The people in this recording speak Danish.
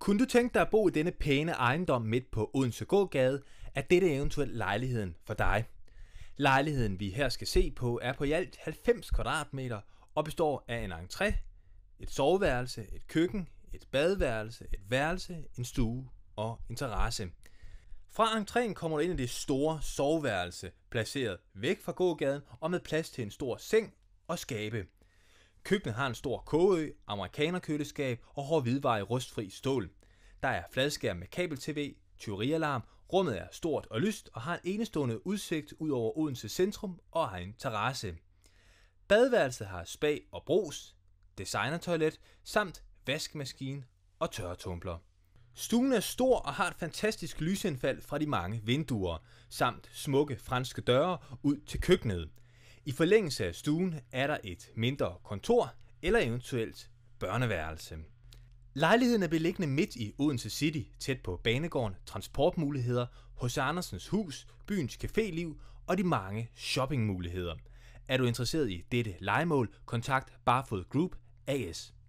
Kunne du tænke dig at bo i denne pæne ejendom midt på Odense Gågade, er dette eventuelt lejligheden for dig. Lejligheden, vi her skal se på, er på i alt 90 kvadratmeter og består af en entré, et soveværelse, et køkken, et badeværelse, et værelse, en stue og en terrasse. Fra entréen kommer du ind i det store soveværelse, placeret væk fra gågaden og med plads til en stor seng og skabe. Køkkenet har en stor kogeø, amerikanerkøleskab og hård hvidvare i rustfri stål. Der er fladskærm med kabel-tv, tyverialarm, rummet er stort og lyst og har en enestående udsigt ud over Odense centrum og har en terrasse. Badeværelset har spa og brus, designertoilet samt vaskemaskine og tørretumbler. Stuen er stor og har et fantastisk lysindfald fra de mange vinduer, samt smukke franske døre ud til køkkenet. I forlængelse af stuen er der et mindre kontor eller eventuelt børneværelse. Lejligheden er beliggende midt i Odense City, tæt på banegården, transportmuligheder, hos Andersens hus, byens caféliv og de mange shoppingmuligheder. Er du interesseret i dette legemål, kontakt Barfod Group AS.